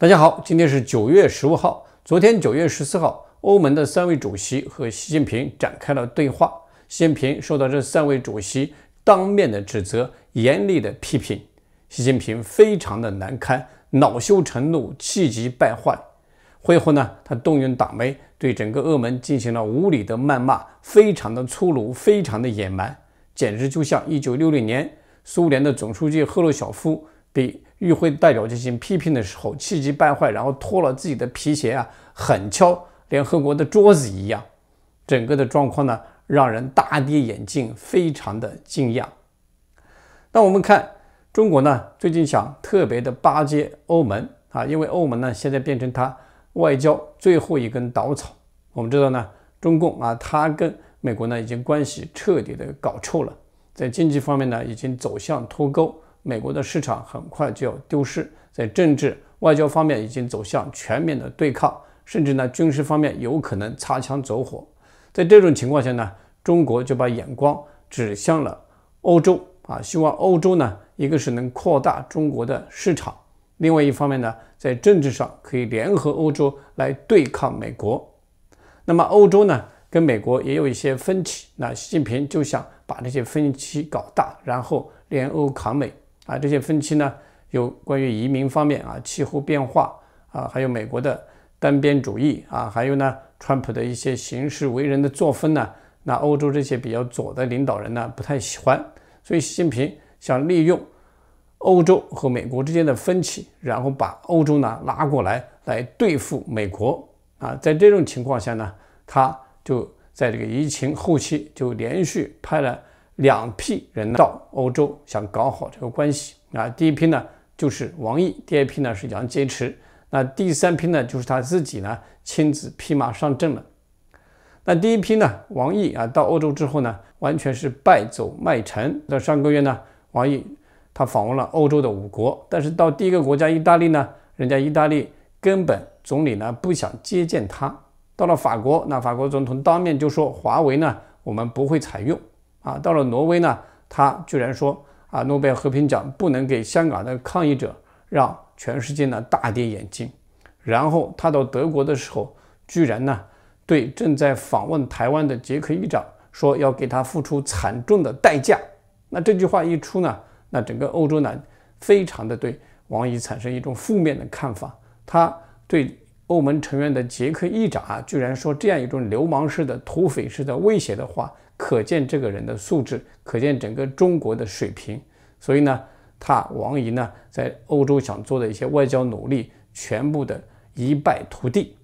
大家好，今天是九月十五号。昨天九月十四号，欧盟的三位主席和习近平展开了对话。习近平受到这三位主席当面的指责、严厉的批评，习近平非常的难堪，恼羞成怒，气急败坏。会后呢，他动用党媒对整个欧盟进行了无理的谩骂，非常的粗鲁，非常的野蛮，简直就像一九六零年苏联的总书记赫鲁晓夫被。与会代表进行批评的时候，气急败坏，然后脱了自己的皮鞋啊，狠敲联合国的桌子一样，整个的状况呢让人大跌眼镜，非常的惊讶。那我们看中国呢，最近想特别的巴结欧盟啊，因为欧盟呢现在变成他外交最后一根稻草。我们知道呢，中共啊，他跟美国呢已经关系彻底的搞臭了，在经济方面呢已经走向脱钩。美国的市场很快就要丢失，在政治外交方面已经走向全面的对抗，甚至呢军事方面有可能擦枪走火。在这种情况下呢，中国就把眼光指向了欧洲啊，希望欧洲呢，一个是能扩大中国的市场，另外一方面呢，在政治上可以联合欧洲来对抗美国。那么欧洲呢，跟美国也有一些分歧，那习近平就想把这些分歧搞大，然后联欧抗美。啊，这些分歧呢，有关于移民方面啊，气候变化啊，还有美国的单边主义啊，还有呢，川普的一些行事为人的作风呢，那欧洲这些比较左的领导人呢，不太喜欢，所以习近平想利用欧洲和美国之间的分歧，然后把欧洲呢拉过来，来对付美国啊。在这种情况下呢，他就在这个疫情后期就连续派了。两批人到欧洲想搞好这个关系啊，第一批呢就是王毅，第二批呢是杨洁篪，那第三批呢就是他自己呢亲自披马上阵了。那第一批呢，王毅啊到欧洲之后呢，完全是败走麦城。那上个月呢，王毅他访问了欧洲的五国，但是到第一个国家意大利呢，人家意大利根本总理呢不想接见他。到了法国，那法国总统当面就说，华为呢我们不会采用。啊，到了挪威呢，他居然说啊，诺贝尔和平奖不能给香港的抗议者，让全世界呢大跌眼镜。然后他到德国的时候，居然呢对正在访问台湾的捷克议长说要给他付出惨重的代价。那这句话一出呢，那整个欧洲呢非常的对王毅产生一种负面的看法，他对。欧盟成员的捷克议长啊，居然说这样一种流氓式的、土匪式的威胁的话，可见这个人的素质，可见整个中国的水平。所以呢，他王毅呢在欧洲想做的一些外交努力，全部的一败涂地。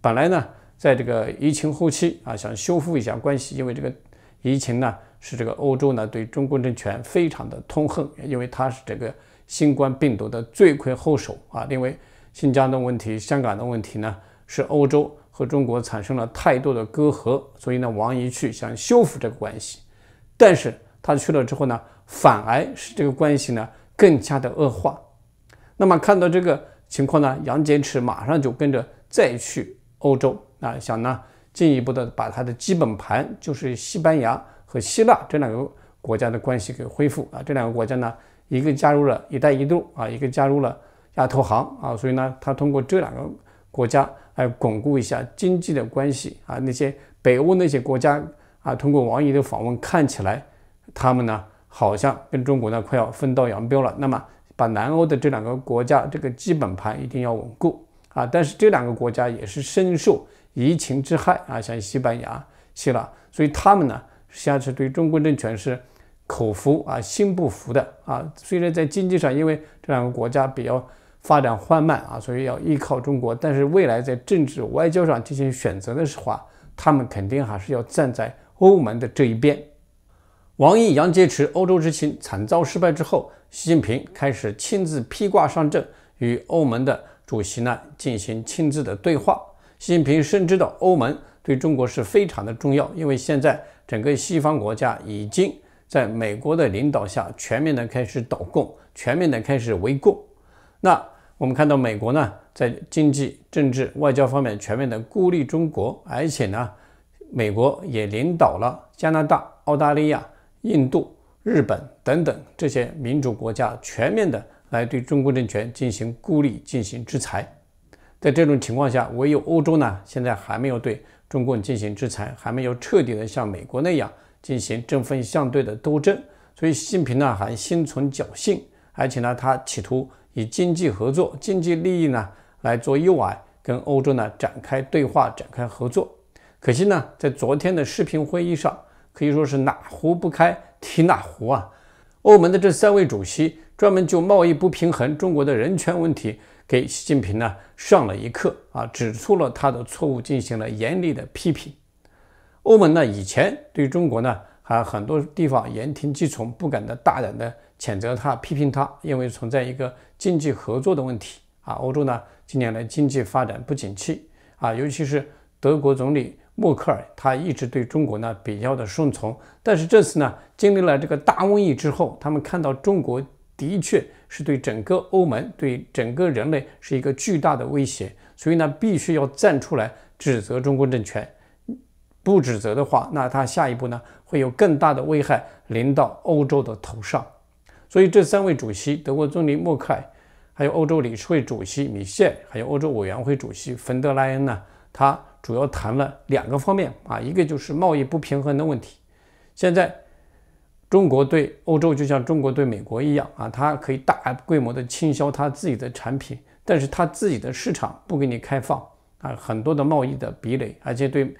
本来呢，在这个疫情后期啊，想修复一下关系，因为这个疫情呢是这个欧洲呢对中国政权非常的痛恨，因为他是这个新冠病毒的罪魁祸首啊，因为。新疆的问题、香港的问题呢，是欧洲和中国产生了太多的隔阂，所以呢，王毅去想修复这个关系，但是他去了之后呢，反而使这个关系呢更加的恶化。那么看到这个情况呢，杨洁篪马上就跟着再去欧洲啊，想呢进一步的把他的基本盘，就是西班牙和希腊这两个国家的关系给恢复啊。这两个国家呢，一个加入了“一带一路”啊，一个加入了。亚投行啊，所以呢，他通过这两个国家来巩固一下经济的关系啊。那些北欧那些国家啊，通过王毅的访问，看起来他们呢好像跟中国呢快要分道扬镳了。那么，把南欧的这两个国家这个基本盘一定要稳固啊。但是这两个国家也是深受疫情之害啊，像西班牙、希腊，所以他们呢现在是对中国政权是口服啊心不服的啊。虽然在经济上，因为这两个国家比较。发展缓慢啊，所以要依靠中国。但是未来在政治外交上进行选择的时候，啊，他们肯定还是要站在欧盟的这一边。王毅、杨洁篪欧洲之行惨遭失败之后，习近平开始亲自披挂上阵，与欧盟的主席呢进行亲自的对话。习近平深知道欧盟对中国是非常的重要，因为现在整个西方国家已经在美国的领导下全面的开始倒共，全面的开始围共。那我们看到，美国呢在经济、政治、外交方面全面的孤立中国，而且呢，美国也领导了加拿大、澳大利亚、印度、日本等等这些民主国家全面的来对中国政权进行孤立、进行制裁。在这种情况下，唯有欧洲呢现在还没有对中共进行制裁，还没有彻底的像美国那样进行针锋相对的斗争，所以习近平呢还心存侥幸，而且呢他企图。以经济合作、经济利益呢来做诱饵，跟欧洲呢展开对话、展开合作。可惜呢，在昨天的视频会议上，可以说是哪壶不开提哪壶啊。欧盟的这三位主席专门就贸易不平衡、中国的人权问题，给习近平呢上了一课啊，指出了他的错误，进行了严厉的批评。欧盟呢以前对中国呢还很多地方言听计从，不敢的大胆的谴责他、批评他，因为存在一个。经济合作的问题啊，欧洲呢近年来经济发展不景气啊，尤其是德国总理默克尔，他一直对中国呢比较的顺从，但是这次呢经历了这个大瘟疫之后，他们看到中国的确是对整个欧盟、对整个人类是一个巨大的威胁，所以呢必须要站出来指责中国政权，不指责的话，那他下一步呢会有更大的危害临到欧洲的头上，所以这三位主席，德国总理默克尔。还有欧洲理事会主席米歇，尔，还有欧洲委员会主席冯德莱恩呢？他主要谈了两个方面啊，一个就是贸易不平衡的问题。现在中国对欧洲就像中国对美国一样啊，它可以大规模的倾销他自己的产品，但是他自己的市场不给你开放啊，很多的贸易的壁垒，而且对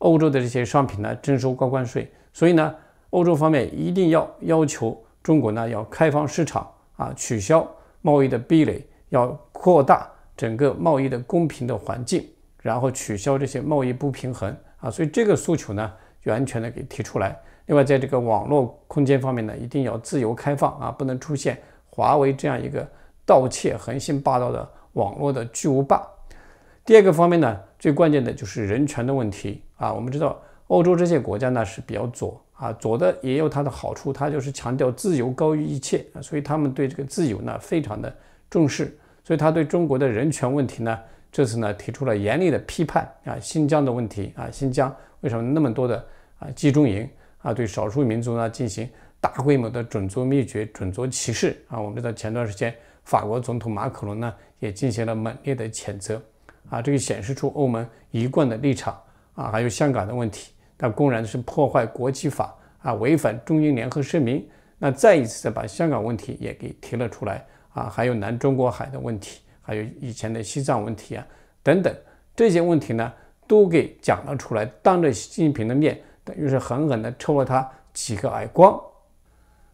欧洲的这些商品呢征收高关税，所以呢，欧洲方面一定要要求中国呢要开放市场啊，取消。贸易的壁垒要扩大整个贸易的公平的环境，然后取消这些贸易不平衡啊，所以这个诉求呢，完全的给提出来。另外，在这个网络空间方面呢，一定要自由开放啊，不能出现华为这样一个盗窃横行霸道的网络的巨无霸。第二个方面呢，最关键的就是人权的问题啊，我们知道欧洲这些国家呢是比较左。啊，左的也有它的好处，它就是强调自由高于一切，啊，所以他们对这个自由呢非常的重视，所以他对中国的人权问题呢，这次呢提出了严厉的批判啊，新疆的问题啊，新疆为什么那么多的啊集中营啊，对少数民族呢进行大规模的种族灭绝、种族歧视啊，我们知道前段时间法国总统马克龙呢也进行了猛烈的谴责啊，这个显示出欧盟一贯的立场啊，还有香港的问题。那公然是破坏国际法啊，违反中英联合声明，那再一次的把香港问题也给提了出来啊，还有南中国海的问题，还有以前的西藏问题啊等等这些问题呢，都给讲了出来，当着习近平的面，等于是狠狠的抽了他几个耳光。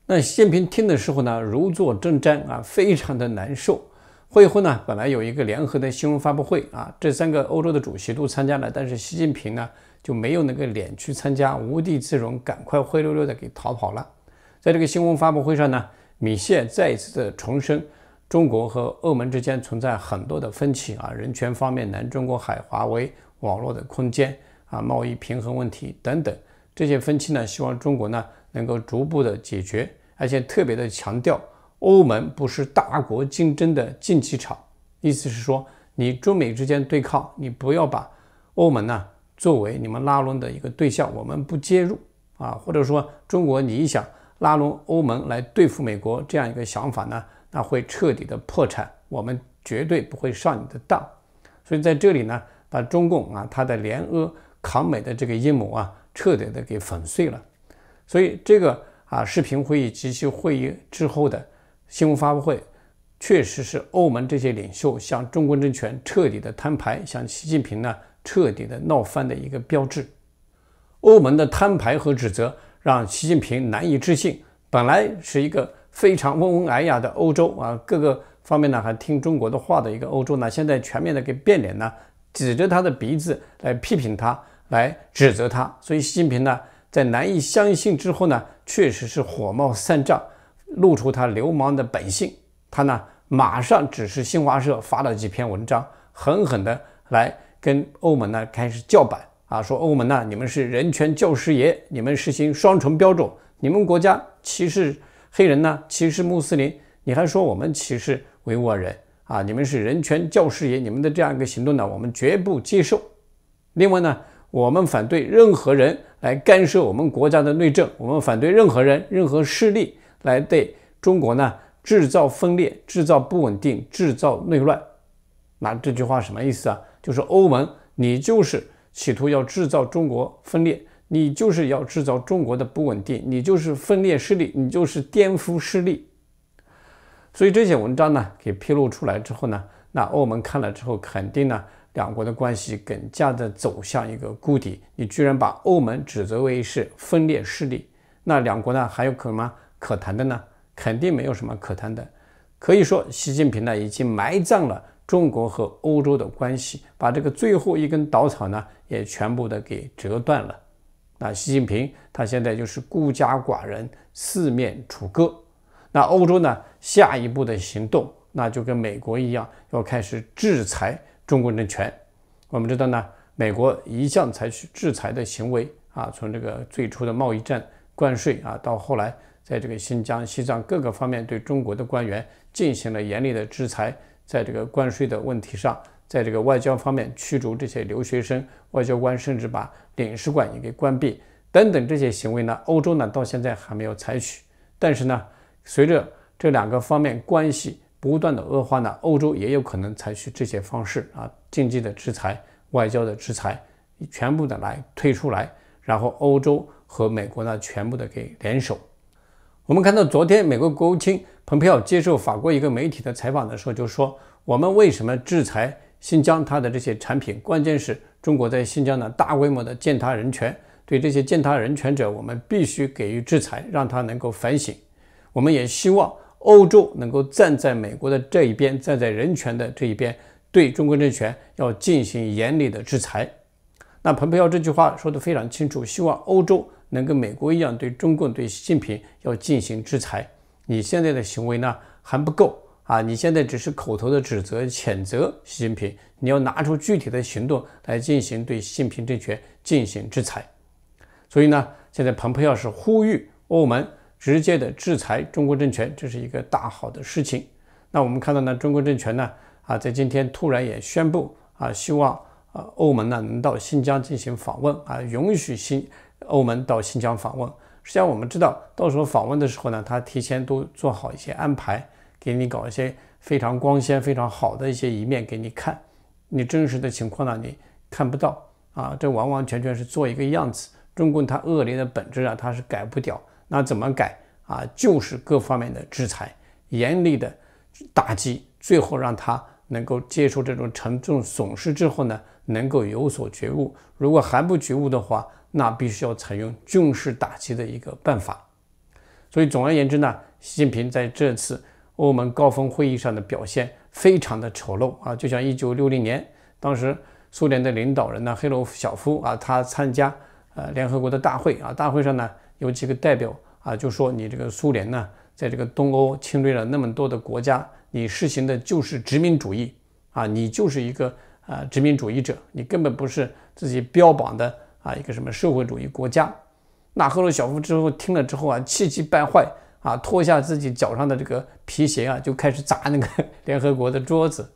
那习近平听的时候呢，如坐针毡啊，非常的难受。会后呢，本来有一个联合的新闻发布会啊，这三个欧洲的主席都参加了，但是习近平呢。就没有那个脸去参加，无地自容，赶快灰溜溜的给逃跑了。在这个新闻发布会上呢，米歇再一次的重申，中国和欧盟之间存在很多的分歧啊，人权方面，南中国海华为网络的空间啊，贸易平衡问题等等这些分歧呢，希望中国呢能够逐步的解决，而且特别的强调，欧盟不是大国竞争的竞技场，意思是说，你中美之间对抗，你不要把欧盟呢。作为你们拉拢的一个对象，我们不介入啊，或者说中国你想拉拢欧盟来对付美国这样一个想法呢，那会彻底的破产，我们绝对不会上你的当。所以在这里呢，把中共啊他的联俄抗美的这个阴谋啊彻底的给粉碎了。所以这个啊视频会议及其会议之后的新闻发布会，确实是欧盟这些领袖向中国政权彻底的摊牌，向习近平呢。彻底的闹翻的一个标志，欧盟的摊牌和指责让习近平难以置信。本来是一个非常温文尔雅的欧洲啊，各个方面呢还听中国的话的一个欧洲呢，现在全面的给变脸呢，指着他的鼻子来批评他，来指责他。所以习近平呢，在难以相信之后呢，确实是火冒三丈，露出他流氓的本性。他呢，马上指示新华社发了几篇文章，狠狠的来。跟欧盟呢开始叫板啊，说欧盟呢，你们是人权教师爷，你们实行双重标准，你们国家歧视黑人呢，歧视穆斯林，你还说我们歧视维吾尔人啊，你们是人权教师爷，你们的这样一个行动呢，我们绝不接受。另外呢，我们反对任何人来干涉我们国家的内政，我们反对任何人、任何势力来对中国呢制造分裂、制造不稳定、制造内乱。那这句话什么意思啊？就是欧盟，你就是企图要制造中国分裂，你就是要制造中国的不稳定，你就是分裂势力，你就是颠覆势力。所以这些文章呢，给披露出来之后呢，那欧盟看了之后，肯定呢，两国的关系更加的走向一个谷底。你居然把欧盟指责为是分裂势力，那两国呢还有可能吗？可谈的呢？肯定没有什么可谈的。可以说，习近平呢已经埋葬了。中国和欧洲的关系，把这个最后一根稻草呢，也全部的给折断了。那习近平他现在就是孤家寡人，四面楚歌。那欧洲呢，下一步的行动，那就跟美国一样，要开始制裁中国政权。我们知道呢，美国一向采取制裁的行为啊，从这个最初的贸易战、关税啊，到后来在这个新疆、西藏各个方面对中国的官员进行了严厉的制裁。在这个关税的问题上，在这个外交方面驱逐这些留学生、外交官，甚至把领事馆也给关闭，等等这些行为呢，欧洲呢到现在还没有采取。但是呢，随着这两个方面关系不断的恶化呢，欧洲也有可能采取这些方式啊，经济的制裁、外交的制裁，全部的来推出来。然后欧洲和美国呢全部的给联手。我们看到昨天美国国务卿。蓬佩奥接受法国一个媒体的采访的时候就说：“我们为什么制裁新疆？它的这些产品，关键是中国在新疆呢大规模的践踏人权，对这些践踏人权者，我们必须给予制裁，让他能够反省。我们也希望欧洲能够站在美国的这一边，站在人权的这一边，对中国政权要进行严厉的制裁。”那蓬佩奥这句话说的非常清楚，希望欧洲能跟美国一样，对中共、对习近平要进行制裁。你现在的行为呢还不够啊！你现在只是口头的指责、谴责习近平，你要拿出具体的行动来进行对习近平政权进行制裁。所以呢，现在蓬佩奥是呼吁欧盟直接的制裁中国政权，这是一个大好的事情。那我们看到呢，中国政权呢啊，在今天突然也宣布啊，希望啊欧盟呢能到新疆进行访问啊，允许新欧盟到新疆访问。实际上我们知道，到时候访问的时候呢，他提前都做好一些安排，给你搞一些非常光鲜、非常好的一些一面给你看。你真实的情况呢，你看不到啊，这完完全全是做一个样子。中共他恶劣的本质啊，他是改不掉。那怎么改啊？就是各方面的制裁、严厉的打击，最后让他能够接受这种沉重损失之后呢？能够有所觉悟，如果还不觉悟的话，那必须要采用军事打击的一个办法。所以，总而言之呢，习近平在这次欧盟高峰会议上的表现非常的丑陋啊，就像一九六零年，当时苏联的领导人呢，赫鲁晓夫啊，他参加呃联合国的大会啊，大会上呢有几个代表啊就说你这个苏联呢，在这个东欧侵略了那么多的国家，你实行的就是殖民主义啊，你就是一个。啊，殖民主义者，你根本不是自己标榜的啊一个什么社会主义国家。那赫鲁晓夫之后听了之后啊，气急败坏啊，脱下自己脚上的这个皮鞋啊，就开始砸那个 联合国的桌子。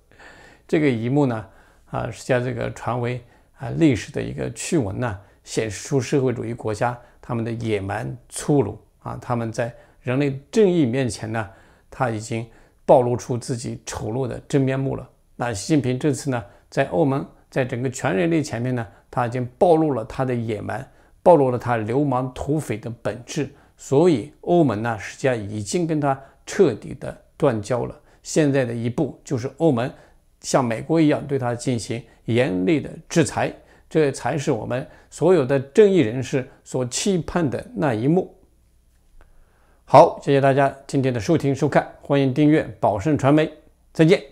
这个一幕呢，啊，实际上这个传为啊历史的一个趣闻呢，显示出社会主义国家他们的野蛮粗鲁啊，他们在人类正义面前呢，他已经暴露出自己丑陋的真面目了。那习近平这次呢？在欧盟，在整个全人类前面呢，他已经暴露了他的野蛮，暴露了他流氓土匪的本质。所以，欧盟呢，实际上已经跟他彻底的断交了。现在的一步就是欧盟像美国一样对他进行严厉的制裁，这才是我们所有的正义人士所期盼的那一幕。好，谢谢大家今天的收听收看，欢迎订阅宝盛传媒，再见。